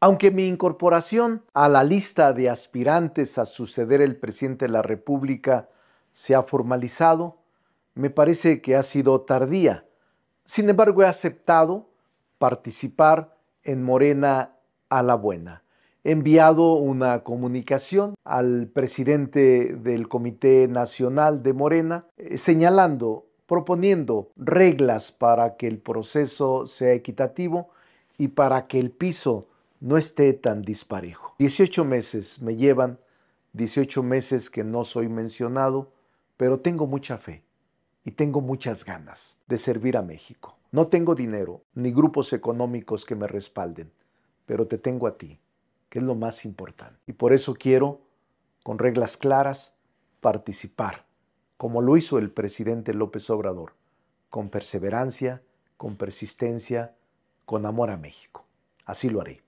Aunque mi incorporación a la lista de aspirantes a suceder el presidente de la República se ha formalizado, me parece que ha sido tardía. Sin embargo, he aceptado participar en Morena a la Buena. He enviado una comunicación al presidente del Comité Nacional de Morena eh, señalando, proponiendo reglas para que el proceso sea equitativo y para que el piso no esté tan disparejo. 18 meses me llevan, 18 meses que no soy mencionado, pero tengo mucha fe y tengo muchas ganas de servir a México. No tengo dinero ni grupos económicos que me respalden, pero te tengo a ti, que es lo más importante. Y por eso quiero, con reglas claras, participar, como lo hizo el presidente López Obrador, con perseverancia, con persistencia, con amor a México. Así lo haré.